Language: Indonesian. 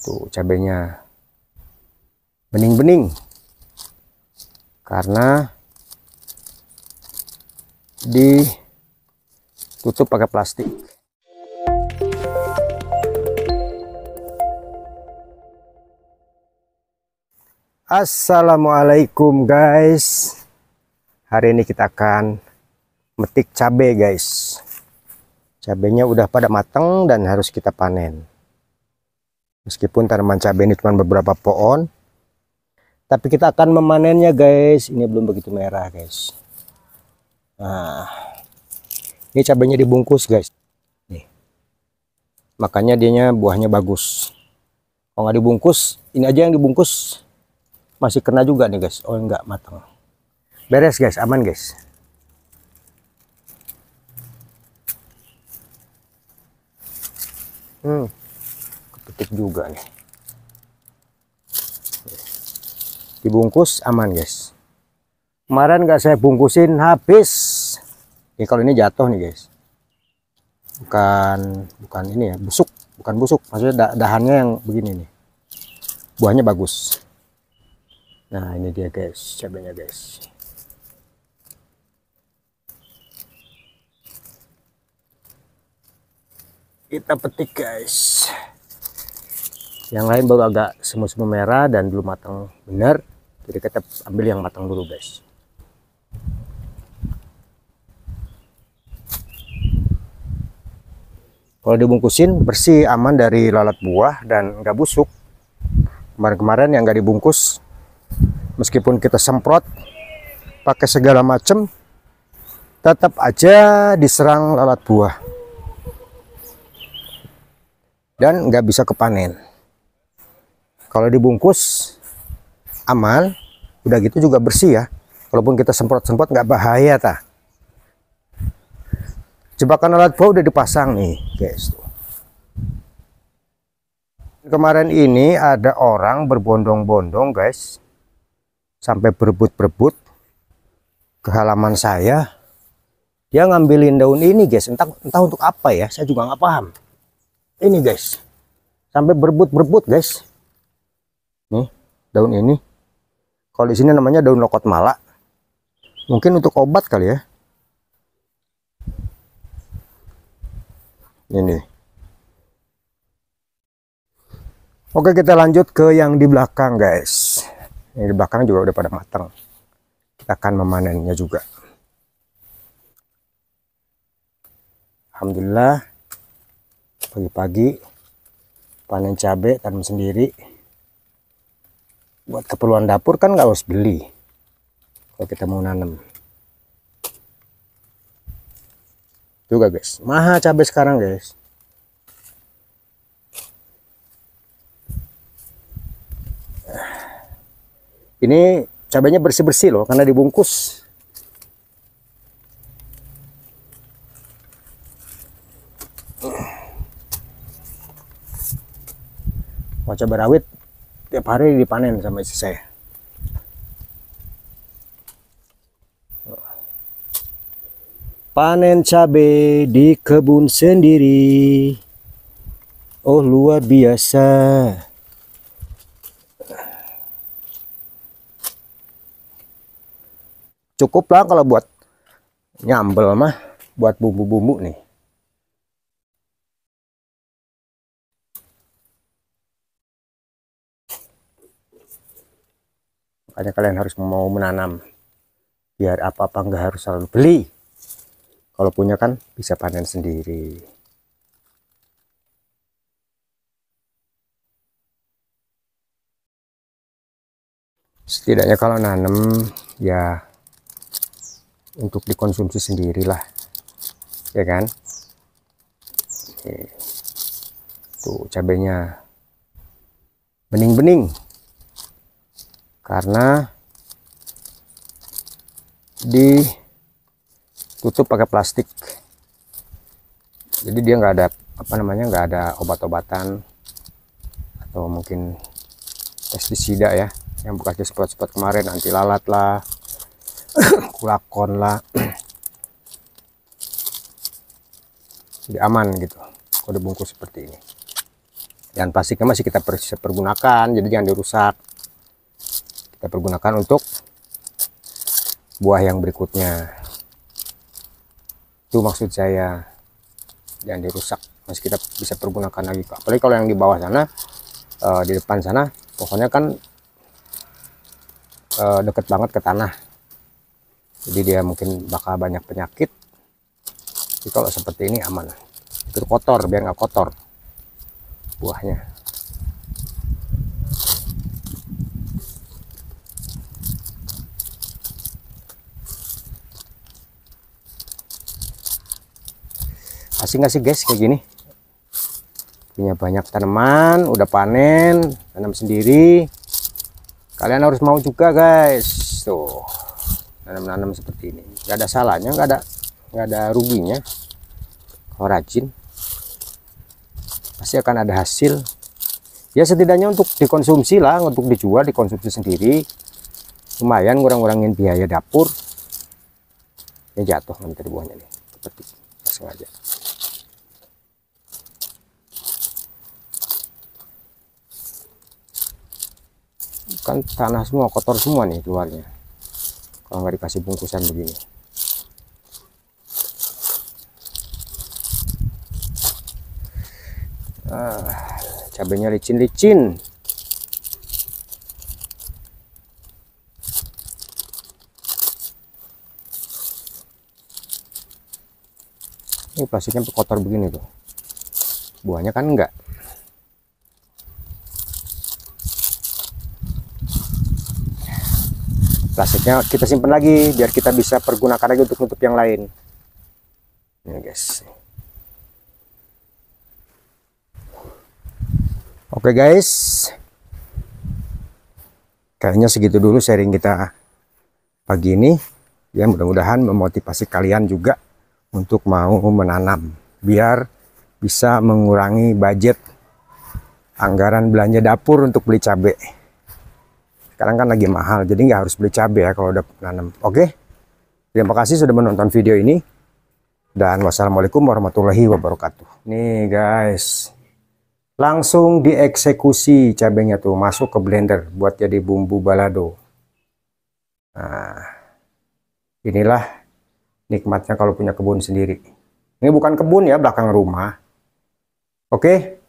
tuh cabenya bening-bening karena ditutup pakai plastik Assalamualaikum guys hari ini kita akan metik cabai guys cabenya udah pada mateng dan harus kita panen Meskipun tanaman cabai ini cuma beberapa pohon, tapi kita akan memanennya guys. Ini belum begitu merah guys. Nah, ini cabainya dibungkus guys. Nih, makanya dianya buahnya bagus. Kalau nggak dibungkus, ini aja yang dibungkus masih kena juga nih guys. Oh nggak matang. Beres guys, aman guys. Hmm cantik juga nih dibungkus aman guys kemarin nggak saya bungkusin habis ini kalau ini jatuh nih guys bukan bukan ini ya busuk bukan busuk maksudnya dah dahannya yang begini nih buahnya bagus nah ini dia guys cabenya guys kita petik guys yang lain baru agak semu-semu merah dan belum matang benar jadi kita ambil yang matang dulu guys kalau dibungkusin bersih aman dari lalat buah dan nggak busuk kemarin-kemarin yang nggak dibungkus meskipun kita semprot pakai segala macam tetap aja diserang lalat buah dan nggak bisa kepanen kalau dibungkus aman, udah gitu juga bersih ya. Walaupun kita semprot-semprot nggak bahaya ta. Jebakan alat bau udah dipasang nih, guys. Kemarin ini ada orang berbondong-bondong, guys. Sampai berebut-berebut ke halaman saya. Dia ngambilin daun ini, guys. Entah entah untuk apa ya, saya juga nggak paham. Ini, guys. Sampai berebut-berebut, guys nih daun ini kalau di sini namanya daun lokot malak, mungkin untuk obat kali ya ini oke kita lanjut ke yang di belakang guys ini di belakang juga udah pada matang kita akan memanennya juga Alhamdulillah pagi-pagi panen cabai tanam sendiri buat keperluan dapur kan nggak harus beli kalau kita mau nanam juga guys mahal cabai sekarang guys ini cabainya bersih-bersih loh karena dibungkus mau coba rawit tiap hari dipanen sama istri saya panen cabe di kebun sendiri oh luar biasa cukup lah kalau buat nyambel mah buat bumbu-bumbu nih makanya kalian harus mau menanam biar apa-apa nggak harus selalu beli kalau punya kan bisa panen sendiri setidaknya kalau nanam ya untuk dikonsumsi sendirilah ya kan Oke. tuh cabenya bening-bening karena ditutup pakai plastik jadi dia nggak ada apa namanya nggak ada obat-obatan atau mungkin pestisida ya yang bekas spot-spot kemarin anti lalat lah kulakon lah jadi aman gitu Kode bungkus seperti ini dan plastiknya masih kita pergunakan jadi jangan dirusak kita pergunakan untuk buah yang berikutnya itu maksud saya jangan dirusak masih kita bisa pergunakan lagi apalagi kalau yang di bawah sana uh, di depan sana pokoknya kan uh, deket banget ke tanah jadi dia mungkin bakal banyak penyakit jadi kalau seperti ini aman itu kotor biar nggak kotor buahnya asik nggak sih guys kayak gini punya banyak tanaman udah panen tanam sendiri kalian harus mau juga guys tuh tanam-tanam seperti ini nggak ada salahnya nggak ada nggak ada ruginya kalau rajin pasti akan ada hasil ya setidaknya untuk dikonsumsi lah untuk dijual dikonsumsi sendiri lumayan kurang ngurangin biaya dapur ini ya, jatuh nanti buahnya nih seperti sengaja kan tanah semua kotor semua nih keluarnya kalau nggak dikasih bungkusan begini ah, cabenya licin-licin ini plastiknya kotor begini tuh buahnya kan enggak plastiknya kita simpan lagi biar kita bisa pergunakan lagi untuk nutup yang lain ini ya, guys oke guys kayaknya segitu dulu sharing kita pagi ini ya mudah-mudahan memotivasi kalian juga untuk mau menanam biar bisa mengurangi budget anggaran belanja dapur untuk beli cabai sekarang kan lagi mahal jadi nggak harus beli cabai ya kalau udah nanam oke okay? terima kasih sudah menonton video ini dan wassalamualaikum warahmatullahi wabarakatuh nih guys langsung dieksekusi cabenya tuh masuk ke blender buat jadi bumbu balado nah inilah nikmatnya kalau punya kebun sendiri ini bukan kebun ya belakang rumah oke okay?